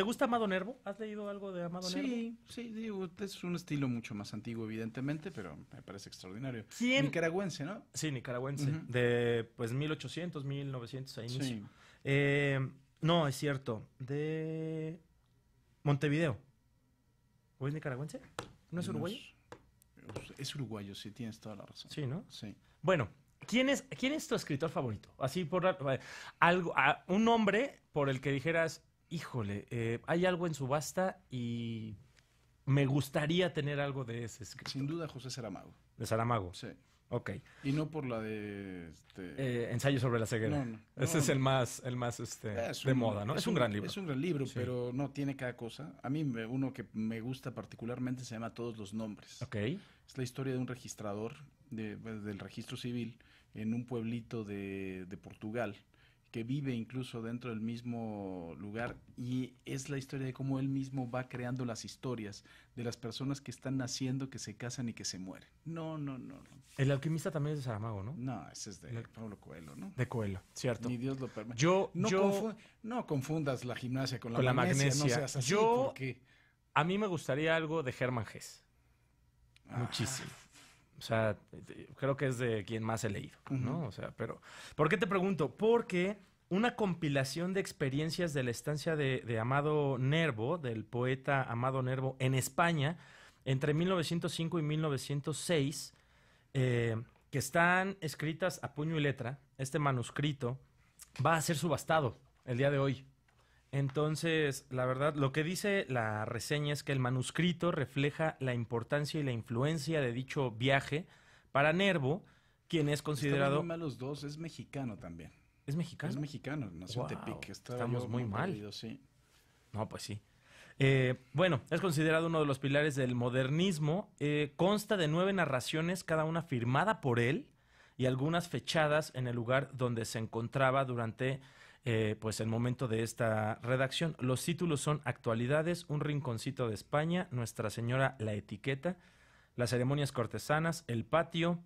¿Te gusta Amado Nervo? ¿Has leído algo de Amado Nervo? Sí, sí, es un estilo mucho más antiguo, evidentemente, pero me parece extraordinario. Nicaragüense, ¿no? Sí, nicaragüense, de pues 1800, 1900 ahí no, es cierto, de Montevideo. ¿O es nicaragüense? ¿No es uruguayo? Es uruguayo, sí, tienes toda la razón. Sí, ¿no? Sí. Bueno, ¿Quién es, ¿Quién es, tu escritor favorito? Así por eh, algo, un hombre por el que dijeras, híjole, eh, hay algo en subasta y me gustaría tener algo de ese Sin duda, José Saramago. ¿De Saramago? Sí. Ok. Y no por la de... Este, eh, ensayo sobre la ceguera. No, ese es el más, el más este, de moda, ¿no? Es, un, gran libro. Es un gran libro, pero no tiene cada cosa. A mí uno que me gusta particularmente se llama Todos los Nombres. Ok. Es la historia de un registrador pues, del registro civil en un pueblito de Portugal que vive incluso dentro del mismo lugar y es la historia de cómo él mismo va creando las historias de las personas que están naciendo, que se casan y que se mueren. No, no, no. El alquimista también es de Saramago, ¿no? No, ese es de Pablo Coelho, ¿no? De Coelho, cierto. Ni Dios lo permita. Yo, no, confundas la gimnasia con la, magnesia, yo, porque... a mí me gustaría algo de Germán Gess. Ah, Muchísimo. O sea, creo que es de quien más he leído, ¿no? O sea, pero. ¿Por qué te pregunto? Porque una compilación de experiencias de la estancia de, Amado Nervo, del poeta Amado Nervo, en España, entre 1905 y 1906, eh, que están escritas a puño y letra. Este manuscrito va a ser subastado el día de hoy. Entonces, la verdad, lo que dice la reseña es que el manuscrito refleja la importancia y la influencia de dicho viaje para Nervo, quien es considerado... de los dos, es mexicano también. ¿Es mexicano? Es mexicano, nació en Estamos muy, mal. No, pues sí. Eh, bueno, es considerado uno de los pilares del modernismo. Eh, consta de nueve narraciones, cada una firmada por él y algunas fechadas en el lugar donde se encontraba durante eh, pues el momento de esta redacción. Los títulos son Actualidades, Un Rinconcito de España, Nuestra Señora La Etiqueta, Las Ceremonias Cortesanas, El Patio,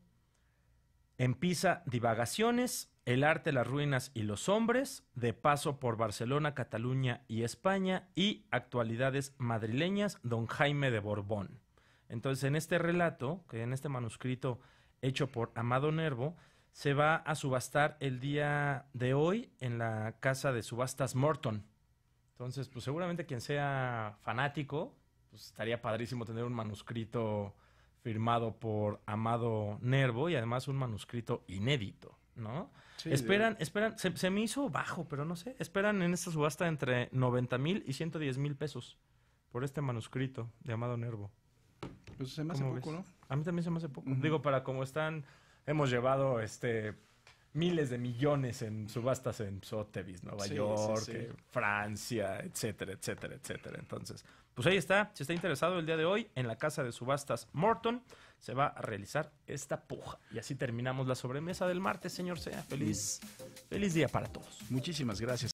En Pisa, Divagaciones, El Arte, las Ruinas y los Hombres, De Paso por Barcelona, Cataluña y España, y Actualidades Madrileñas, Don Jaime de Borbón. Entonces, en este relato, que en este manuscrito hecho por Amado Nervo, se va a subastar el día de hoy en la casa de subastas Morton. Entonces, pues seguramente quien sea fanático, pues estaría padrísimo tener un manuscrito firmado por Amado Nervo y además un manuscrito inédito, ¿no? esperan, esperan, se, me hizo bajo, pero no sé, esperan en esta subasta entre 90 mil y 110 mil pesos por este manuscrito de Amado Nervo. Pues se me hace poco, ¿no? A mí también se me hace poco. Digo, para como están hemos llevado este miles de millones en subastas en Sotheby's, Nueva York, Francia, etcétera, etcétera, etcétera. Entonces, pues ahí está. Si está interesado el día de hoy, en la casa de subastas Morton se va a realizar esta puja. Y así terminamos la sobremesa del martes, señor Sea. Feliz, feliz día para todos. Muchísimas gracias.